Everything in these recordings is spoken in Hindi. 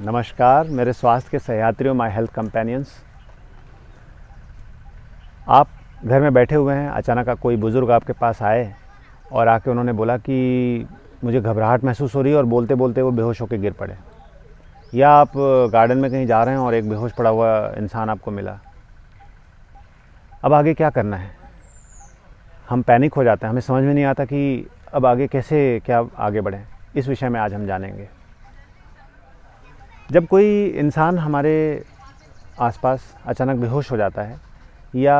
नमस्कार मेरे स्वास्थ्य के सहयात्रियों माय हेल्थ कंपेनियंस आप घर में बैठे हुए हैं अचानक कोई बुज़ुर्ग आपके पास आए और आके उन्होंने बोला कि मुझे घबराहट महसूस हो रही है और बोलते बोलते वो बेहोश होकर गिर पड़े या आप गार्डन में कहीं जा रहे हैं और एक बेहोश पड़ा हुआ इंसान आपको मिला अब आगे क्या करना है हम पैनिक हो जाते हैं हमें समझ में नहीं आता कि अब आगे कैसे क्या आगे बढ़ें इस विषय में आज हम जानेंगे जब कोई इंसान हमारे आसपास अचानक बेहोश हो जाता है या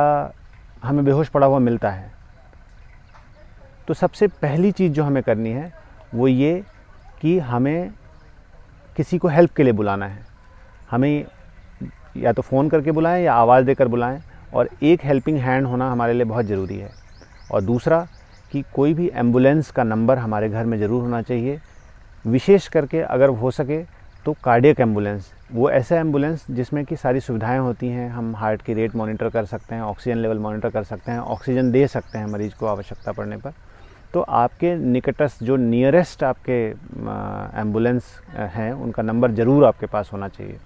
हमें बेहोश पड़ा हुआ मिलता है तो सबसे पहली चीज़ जो हमें करनी है वो ये कि हमें किसी को हेल्प के लिए बुलाना है हमें या तो फ़ोन करके बुलाएं या आवाज़ देकर बुलाएं और एक हेल्पिंग हैंड होना हमारे लिए बहुत ज़रूरी है और दूसरा कि कोई भी एम्बुलेंस का नंबर हमारे घर में ज़रूर होना चाहिए विशेष करके अगर हो सके तो कार्डियक एम्बुलेंस वो ऐसा एम्बुलेंस जिसमें कि सारी सुविधाएं होती हैं हम हार्ट की रेट मॉनिटर कर सकते हैं ऑक्सीजन लेवल मॉनिटर कर सकते हैं ऑक्सीजन दे सकते हैं मरीज़ को आवश्यकता पड़ने पर तो आपके निकटस्थ जो नियरेस्ट आपके एम्बुलेंस हैं उनका नंबर ज़रूर आपके पास होना चाहिए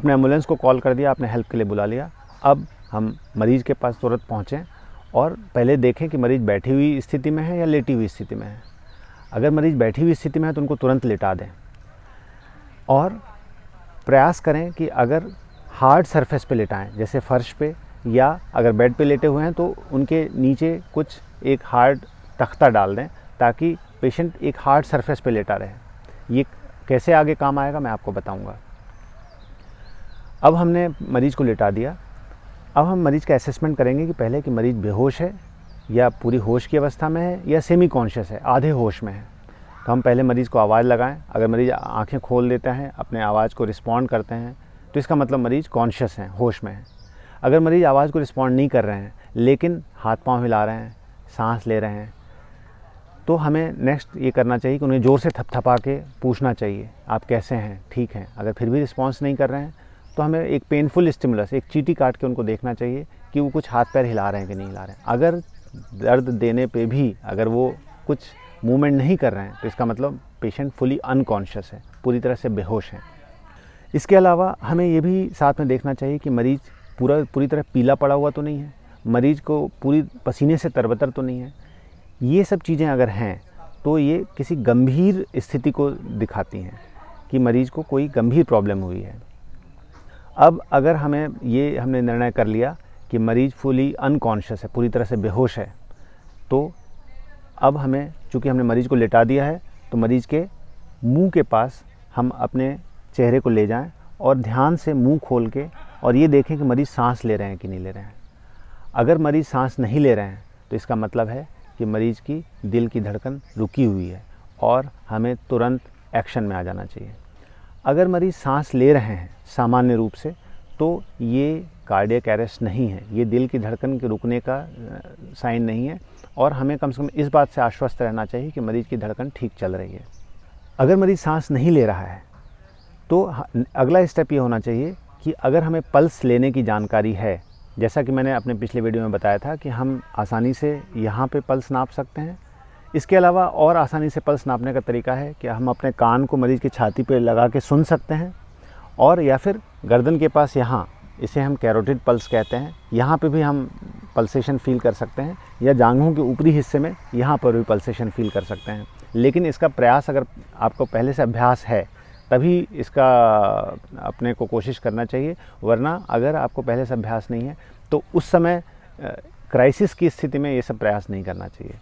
आपने एम्बुलेंस को कॉल कर दिया आपने हेल्प के लिए बुला लिया अब हम मरीज़ के पास तुरंत पहुँचें और पहले देखें कि मरीज़ बैठी हुई स्थिति में है या लेटी हुई स्थिति में है अगर मरीज़ बैठी हुई स्थिति में है तो उनको तुरंत लेटा दें और प्रयास करें कि अगर हार्ड सरफेस पे लेटाएं जैसे फ़र्श पे या अगर बेड पे लेटे हुए हैं तो उनके नीचे कुछ एक हार्ड तख्ता डाल दें ताकि पेशेंट एक हार्ड सरफेस पे लेटा रहे ये कैसे आगे काम आएगा मैं आपको बताऊंगा अब हमने मरीज़ को लेटा दिया अब हम मरीज़ का असेसमेंट करेंगे कि पहले कि मरीज़ बेहोश है या पूरी होश की अवस्था में है या सेमी कॉन्शियस है आधे होश में है तो हम पहले मरीज़ को आवाज़ लगाएं अगर मरीज़ आंखें खोल देता है अपने आवाज़ को रिस्पॉन्ड करते हैं तो इसका मतलब मरीज़ कॉन्शियस हैं होश में है अगर मरीज़ आवाज़ को रिस्पॉन्ड नहीं कर रहे हैं लेकिन हाथ पाँव हिला रहे हैं सांस ले रहे हैं तो हमें नेक्स्ट ये करना चाहिए कि उन्हें ज़ोर से थपथपा के पूछना चाहिए आप कैसे हैं ठीक हैं अगर फिर भी रिस्पॉन्स नहीं कर रहे हैं तो हमें एक पेनफुल स्टिमुलस एक चीटी काट के उनको देखना चाहिए कि वो कुछ हाथ पैर हिला रहे हैं कि नहीं हिला रहे हैं अगर दर्द देने पे भी अगर वो कुछ मूवमेंट नहीं कर रहे हैं तो इसका मतलब पेशेंट फुली अनकॉन्शियस है पूरी तरह से बेहोश है इसके अलावा हमें ये भी साथ में देखना चाहिए कि मरीज़ पूरा पूरी तरह पीला पड़ा हुआ तो नहीं है मरीज़ को पूरी पसीने से तरबतर तो नहीं है ये सब चीज़ें अगर हैं तो ये किसी गंभीर स्थिति को दिखाती हैं कि मरीज़ को कोई गंभीर प्रॉब्लम हुई है अब अगर हमें ये हमने निर्णय कर लिया कि मरीज़ फुली अनकॉन्शियस है पूरी तरह से बेहोश है तो अब हमें चूँकि हमने मरीज़ को लेटा दिया है तो मरीज़ के मुंह के पास हम अपने चेहरे को ले जाएं और ध्यान से मुंह खोल के और ये देखें कि मरीज़ सांस ले रहे हैं कि नहीं ले रहे हैं अगर मरीज़ सांस नहीं ले रहे हैं तो इसका मतलब है कि मरीज़ की दिल की धड़कन रुकी हुई है और हमें तुरंत एक्शन में आ जाना चाहिए अगर मरीज़ सांस ले रहे हैं सामान्य रूप से तो ये कार्डियक अरेस्ट नहीं है ये दिल की धड़कन के रुकने का साइन नहीं है और हमें कम से कम इस बात से आश्वस्त रहना चाहिए कि मरीज़ की धड़कन ठीक चल रही है अगर मरीज़ सांस नहीं ले रहा है तो अगला स्टेप ये होना चाहिए कि अगर हमें पल्स लेने की जानकारी है जैसा कि मैंने अपने पिछले वीडियो में बताया था कि हम आसानी से यहाँ पे पल्स नाप सकते हैं इसके अलावा और आसानी से पल्स नापने का तरीका है कि हम अपने कान को मरीज़ की छाती पर लगा के सुन सकते हैं और या फिर गर्दन के पास यहाँ इसे हम कैरोटिड पल्स कहते हैं यहाँ पे भी हम पल्सेशन फील कर सकते हैं या जांघों के ऊपरी हिस्से में यहाँ पर भी पल्सेशन फील कर सकते हैं लेकिन इसका प्रयास अगर आपको पहले से अभ्यास है तभी इसका अपने को कोशिश करना चाहिए वरना अगर आपको पहले से अभ्यास नहीं है तो उस समय क्राइसिस की स्थिति में ये सब प्रयास नहीं करना चाहिए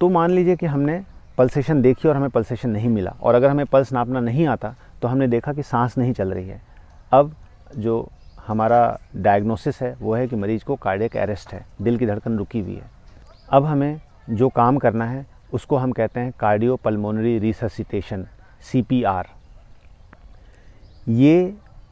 तो मान लीजिए कि हमने पल्सेशन देखी और हमें पल्सेशन नहीं मिला और अगर हमें पल्स नापना नहीं आता तो हमने देखा कि सांस नहीं चल रही है अब जो हमारा डायग्नोसिस है वो है कि मरीज़ को कार्डियक अरेस्ट है दिल की धड़कन रुकी हुई है अब हमें जो काम करना है उसको हम कहते हैं कार्डियो पल्मोनरी रिससिटेशन सी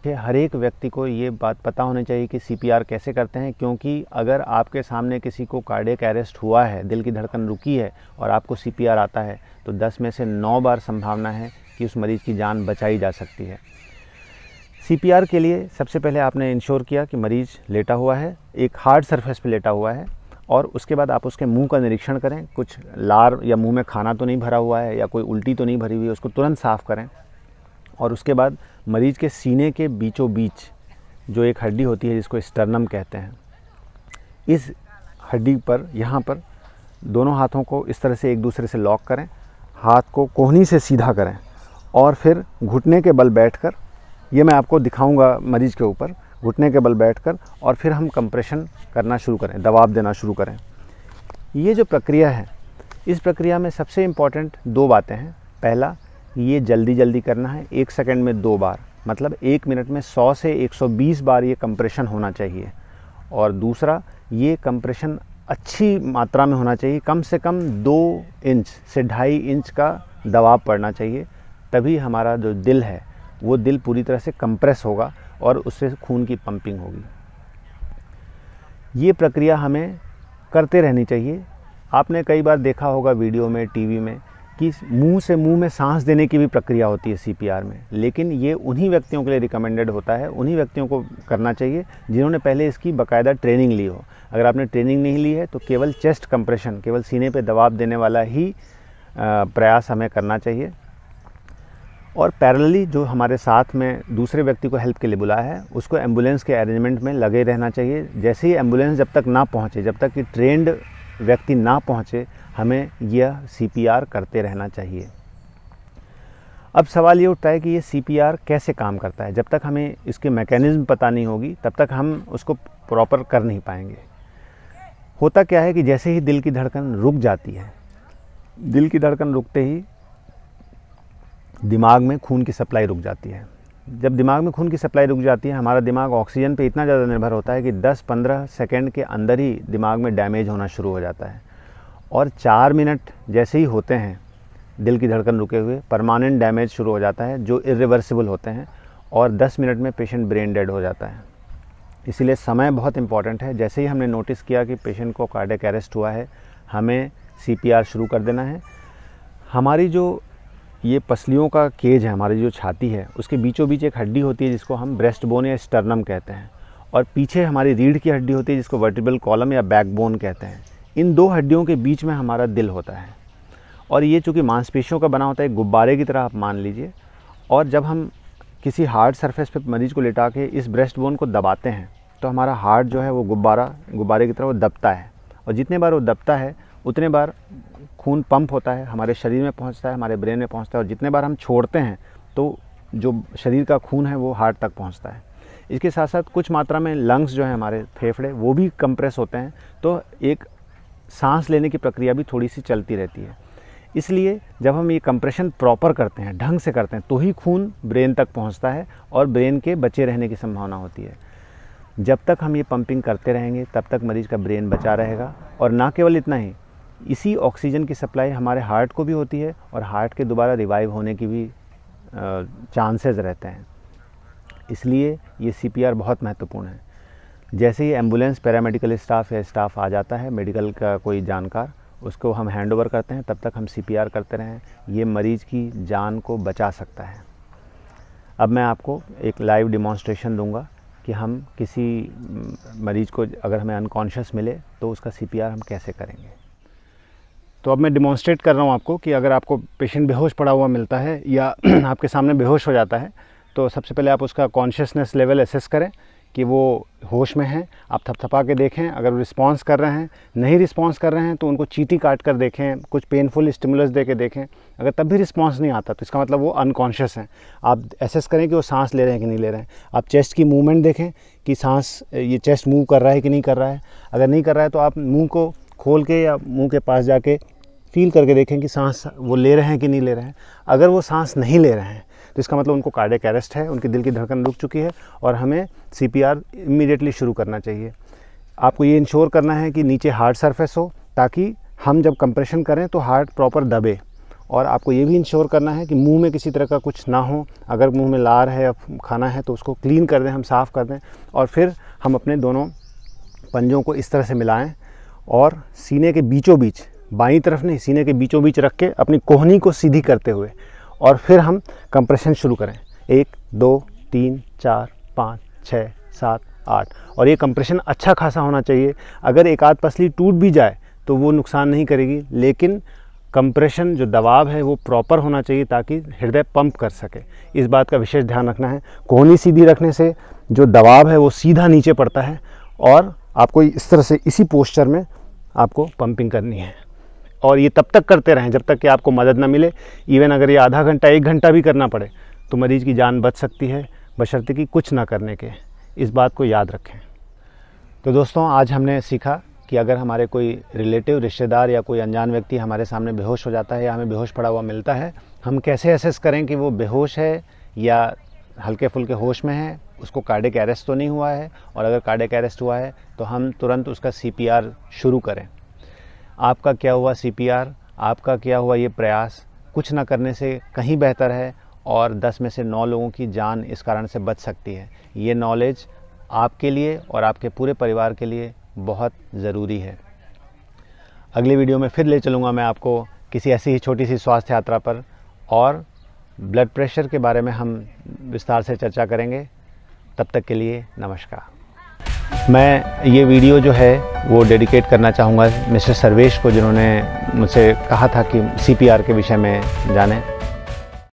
ये हर एक व्यक्ति को ये बात पता होनी चाहिए कि सी कैसे करते हैं क्योंकि अगर आपके सामने किसी को कार्डियक अरेस्ट हुआ है दिल की धड़कन रुकी है और आपको सी आता है तो 10 में से 9 बार संभावना है कि उस मरीज़ की जान बचाई जा सकती है सी के लिए सबसे पहले आपने इंश्योर किया कि मरीज़ लेटा हुआ है एक हार्ड सरफेस पर लेटा हुआ है और उसके बाद आप उसके मुंह का निरीक्षण करें कुछ लार या मुंह में खाना तो नहीं भरा हुआ है या कोई उल्टी तो नहीं भरी हुई है उसको तुरंत साफ़ करें और उसके बाद मरीज़ के सीने के बीचों बीच जो एक हड्डी होती है जिसको स्टर्नम कहते हैं इस हड्डी पर यहाँ पर दोनों हाथों को इस तरह से एक दूसरे से लॉक करें हाथ को कोहनी से सीधा करें और फिर घुटने के बल बैठकर ये मैं आपको दिखाऊंगा मरीज़ के ऊपर घुटने के बल बैठकर और फिर हम कंप्रेशन करना शुरू करें दबाव देना शुरू करें ये जो प्रक्रिया है इस प्रक्रिया में सबसे इम्पॉर्टेंट दो बातें हैं पहला ये जल्दी जल्दी करना है एक सेकेंड में दो बार मतलब एक मिनट में 100 से 120 बार ये कंप्रेशन होना चाहिए और दूसरा ये कंप्रेशन अच्छी मात्रा में होना चाहिए कम से कम दो इंच से ढाई इंच का दबाव पड़ना चाहिए तभी हमारा जो दिल है वो दिल पूरी तरह से कंप्रेस होगा और उससे खून की पंपिंग होगी ये प्रक्रिया हमें करते रहनी चाहिए आपने कई बार देखा होगा वीडियो में टीवी में कि मुंह से मुंह में सांस देने की भी प्रक्रिया होती है सीपीआर में लेकिन ये उन्हीं व्यक्तियों के लिए रिकमेंडेड होता है उन्हीं व्यक्तियों को करना चाहिए जिन्होंने पहले इसकी बकायदा ट्रेनिंग ली हो अगर आपने ट्रेनिंग नहीं ली है तो केवल चेस्ट कंप्रेशन केवल सीने पर दबाव देने वाला ही प्रयास हमें करना चाहिए और पैरेलली जो हमारे साथ में दूसरे व्यक्ति को हेल्प के लिए बुलाया है उसको एम्बुलेंस के अरेंजमेंट में लगे रहना चाहिए जैसे ही एम्बुलेंस जब तक ना पहुँचे जब तक कि ट्रेंड व्यक्ति ना पहुँचे हमें यह सी करते रहना चाहिए अब सवाल ये उठता है कि ये सी कैसे काम करता है जब तक हमें इसके मैकेनिज़्म पता नहीं होगी तब तक हम उसको प्रॉपर कर नहीं पाएंगे होता क्या है कि जैसे ही दिल की धड़कन रुक जाती है दिल की धड़कन रुकते ही दिमाग में खून की सप्लाई रुक जाती है जब दिमाग में खून की सप्लाई रुक जाती है हमारा दिमाग ऑक्सीजन पे इतना ज़्यादा निर्भर होता है कि 10-15 सेकंड के अंदर ही दिमाग में डैमेज होना शुरू हो जाता है और चार मिनट जैसे ही होते हैं दिल की धड़कन रुके हुए परमानेंट डैमेज शुरू हो जाता है जो इरिवर्सिबल होते हैं और 10 मिनट में पेशेंट ब्रेन डेड हो जाता है इसीलिए समय बहुत इंपॉर्टेंट है जैसे ही हमने नोटिस किया कि पेशेंट को कार्डिक अरेस्ट हुआ है हमें सी शुरू कर देना है हमारी जो ये पसलियों का केज है हमारी जो छाती है उसके बीचों बीच एक हड्डी होती है जिसको हम ब्रेस्ट बोन या स्टर्नम कहते हैं और पीछे हमारी रीढ़ की हड्डी होती है जिसको वर्टिबल कॉलम या बैकबोन कहते हैं इन दो हड्डियों के बीच में हमारा दिल होता है और ये चूँकि मांसपेशियों का बना होता है गुब्बारे की तरह आप मान लीजिए और जब हम किसी हार्ड सरफेस पर मरीज़ को लिटा के इस ब्रेस्ट बोन को दबाते हैं तो हमारा हार्ट जो है वो गुब्बारा गुब्बारे की तरह वो दबता है और जितने बार वो दबता है उतने बार खून पंप होता है हमारे शरीर में पहुंचता है हमारे ब्रेन में पहुंचता है और जितने बार हम छोड़ते हैं तो जो शरीर का खून है वो हार्ट तक पहुंचता है इसके साथ साथ कुछ मात्रा में लंग्स जो है हमारे फेफड़े वो भी कंप्रेस होते हैं तो एक सांस लेने की प्रक्रिया भी थोड़ी सी चलती रहती है इसलिए जब हम ये कंप्रेशन प्रॉपर करते हैं ढंग से करते हैं तो ही खून ब्रेन तक पहुँचता है और ब्रेन के बचे रहने की संभावना होती है जब तक हम ये पंपिंग करते रहेंगे तब तक मरीज़ का ब्रेन बचा रहेगा और ना केवल इतना ही इसी ऑक्सीजन की सप्लाई हमारे हार्ट को भी होती है और हार्ट के दोबारा रिवाइव होने की भी चांसेस रहते हैं इसलिए ये सीपीआर बहुत महत्वपूर्ण है जैसे ही एम्बुलेंस पैरामेडिकल स्टाफ या स्टाफ आ जाता है मेडिकल का कोई जानकार उसको हम हैंड ओवर करते हैं तब तक हम सीपीआर करते रहें ये मरीज़ की जान को बचा सकता है अब मैं आपको एक लाइव डिमॉन्स्ट्रेशन दूंगा कि हम किसी मरीज़ को अगर हमें अनकॉन्शियस मिले तो उसका सी हम कैसे करेंगे तो अब मैं डिमॉन्स्ट्रेट कर रहा हूँ आपको कि अगर आपको पेशेंट बेहोश पड़ा हुआ मिलता है या आपके सामने बेहोश हो जाता है तो सबसे पहले आप उसका कॉन्शियसनेस लेवल एसेस करें कि वो होश में हैं आप थपथपा के देखें अगर वो रिस्पॉन्स कर रहे हैं नहीं रिस्पॉन्स कर रहे हैं तो उनको चीटी काट कर देखें कुछ पेनफुल स्टिमुलस दे के देखें अगर तब भी रिस्पॉन्स नहीं आता तो इसका मतलब वो अनकॉन्शियस हैं आप एसेस करें कि वो सांस ले रहे हैं कि नहीं ले रहे हैं आप चेस्ट की मूवमेंट देखें कि सांस ये चेस्ट मूव कर रहा है कि नहीं कर रहा है अगर नहीं कर रहा है तो आप मुँह को खोल के या मुँह के पास जाके फील करके देखें कि सांस वो ले रहे हैं कि नहीं ले रहे हैं अगर वो सांस नहीं ले रहे हैं तो इसका मतलब उनको कार्डिक अरेस्ट है उनके दिल की धड़कन रुक चुकी है और हमें सी पी आर इमीडिएटली शुरू करना चाहिए आपको ये इंश्योर करना है कि नीचे हार्ड सरफेस हो ताकि हम जब कंप्रेशन करें तो हार्ट प्रॉपर दबे और आपको ये भी इंश्योर करना है कि मुंह में किसी तरह का कुछ ना हो अगर मुंह में लार है या खाना है तो उसको क्लीन कर दें हम साफ़ कर दें और फिर हम अपने दोनों पंजों को इस तरह से मिलाएं और सीने के बीचों बीच बाई तरफ नहीं सीने के बीचों बीच रख के अपनी कोहनी को सीधी करते हुए और फिर हम कंप्रेशन शुरू करें एक दो तीन चार पाँच छः सात आठ और ये कंप्रेशन अच्छा खासा होना चाहिए अगर एक आध पसली टूट भी जाए तो वो नुकसान नहीं करेगी लेकिन कंप्रेशन जो दबाव है वो प्रॉपर होना चाहिए ताकि हृदय पंप कर सके इस बात का विशेष ध्यान रखना है कोहनी सीधी रखने से जो दबाव है वो सीधा नीचे पड़ता है और आपको इस तरह से इसी पोस्चर में आपको पंपिंग करनी है और ये तब तक करते रहें जब तक कि आपको मदद ना मिले इवन अगर ये आधा घंटा एक घंटा भी करना पड़े तो मरीज़ की जान बच सकती है बशर्ते कि कुछ ना करने के इस बात को याद रखें तो दोस्तों आज हमने सीखा कि अगर हमारे कोई रिलेटिव रिश्तेदार या कोई अनजान व्यक्ति हमारे सामने बेहोश हो जाता है या हमें बेहोश पड़ा हुआ मिलता है हम कैसे असेस करें कि वो बेहोश है या हल्के फुल्के होश में है उसको कार्डिक अरेस्ट तो नहीं हुआ है और अगर कार्डिक अरेस्ट हुआ है तो हम तुरंत उसका सी शुरू करें आपका क्या हुआ सी आपका क्या हुआ ये प्रयास कुछ ना करने से कहीं बेहतर है और 10 में से 9 लोगों की जान इस कारण से बच सकती है ये नॉलेज आपके लिए और आपके पूरे परिवार के लिए बहुत ज़रूरी है अगली वीडियो में फिर ले चलूँगा मैं आपको किसी ऐसी ही छोटी सी स्वास्थ्य यात्रा पर और ब्लड प्रेशर के बारे में हम विस्तार से चर्चा करेंगे तब तक के लिए नमस्कार मैं ये वीडियो जो है वो डेडिकेट करना चाहूँगा मिस्टर सर्वेश को जिन्होंने मुझसे कहा था कि सीपीआर के विषय में जाने